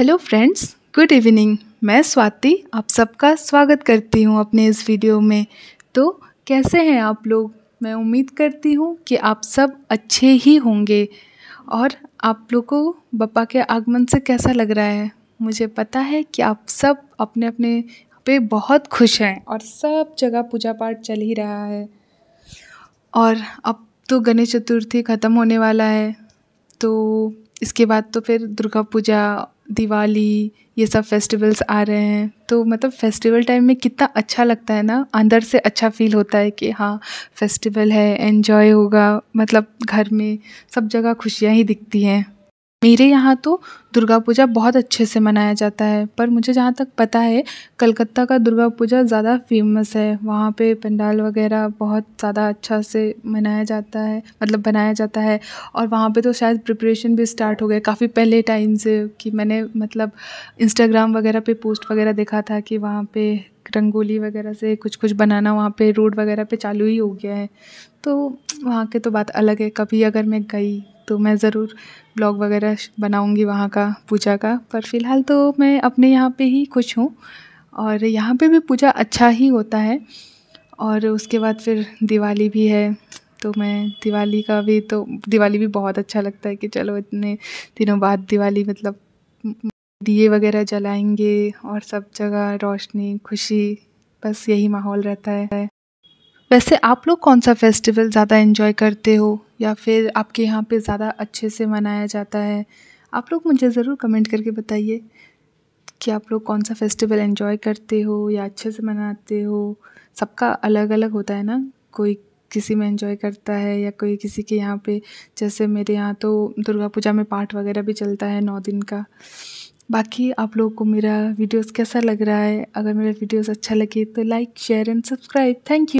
hello friends good evening मैं स्वाति आप सबका स्वागत करती हूँ अपने इस वीडियो में तो कैसे हैं आप लोग मैं उम्मीद करती हूँ कि आप सब अच्छे ही होंगे और आप लोग को बपा के आगमन से कैसा लग रहा है मुझे पता है कि आप सब अपने अपने पे बहुत खुश हैं और सब जगह पूजा पाठ चल ही रहा है और अब तो गणेश चतुर्थी ख़त्म होने वाला है तो इसके बाद तो फिर दुर्गा पूजा दिवाली ये सब फेस्टिवल्स आ रहे हैं तो मतलब फेस्टिवल टाइम में कितना अच्छा लगता है ना अंदर से अच्छा फील होता है कि हाँ फेस्टिवल है एंजॉय होगा मतलब घर में सब जगह खुशियाँ ही दिखती हैं मेरे यहाँ तो दुर्गा पूजा बहुत अच्छे से मनाया जाता है पर मुझे जहाँ तक पता है कलकत्ता का दुर्गा पूजा ज़्यादा फेमस है वहाँ पे पंडाल वगैरह बहुत ज़्यादा अच्छा से मनाया जाता है मतलब बनाया जाता है और वहाँ पे तो शायद प्रिपरेशन भी स्टार्ट हो गया काफ़ी पहले टाइम से कि मैंने मतलब इंस्टाग्राम वगैरह पे पोस्ट वगैरह देखा था कि वहाँ पे रंगोली वगैरह से कुछ कुछ बनाना वहाँ पे रोड वगैरह पे चालू ही हो गया है तो वहाँ के तो बात अलग है कभी अगर मैं गई तो मैं ज़रूर ब्लॉग वगैरह बनाऊँगी वहाँ का पूजा का पर फ़िलहाल तो मैं अपने यहाँ पे ही खुश हूँ और यहाँ पे भी पूजा अच्छा ही होता है और उसके बाद फिर दिवाली भी है तो मैं दिवाली का भी तो दिवाली भी बहुत अच्छा लगता है कि चलो इतने दिनों बाद दिवाली मतलब दिए वगैरह जलाएंगे और सब जगह रोशनी खुशी बस यही माहौल रहता है वैसे आप लोग कौन सा फेस्टिवल ज़्यादा इन्जॉय करते हो या फिर आपके यहाँ पे ज़्यादा अच्छे से मनाया जाता है आप लोग मुझे ज़रूर कमेंट करके बताइए कि आप लोग कौन सा फेस्टिवल इन्जॉय करते हो या अच्छे से मनाते हो सबका अलग अलग होता है ना कोई किसी में इन्जॉय करता है या कोई किसी के यहाँ पे जैसे मेरे यहाँ तो दुर्गा पूजा में पाठ वगैरह भी चलता है नौ दिन का बाकी आप लोगों को मेरा वीडियोस कैसा लग रहा है अगर मेरा वीडियोस अच्छा लगे तो like share and subscribe thank you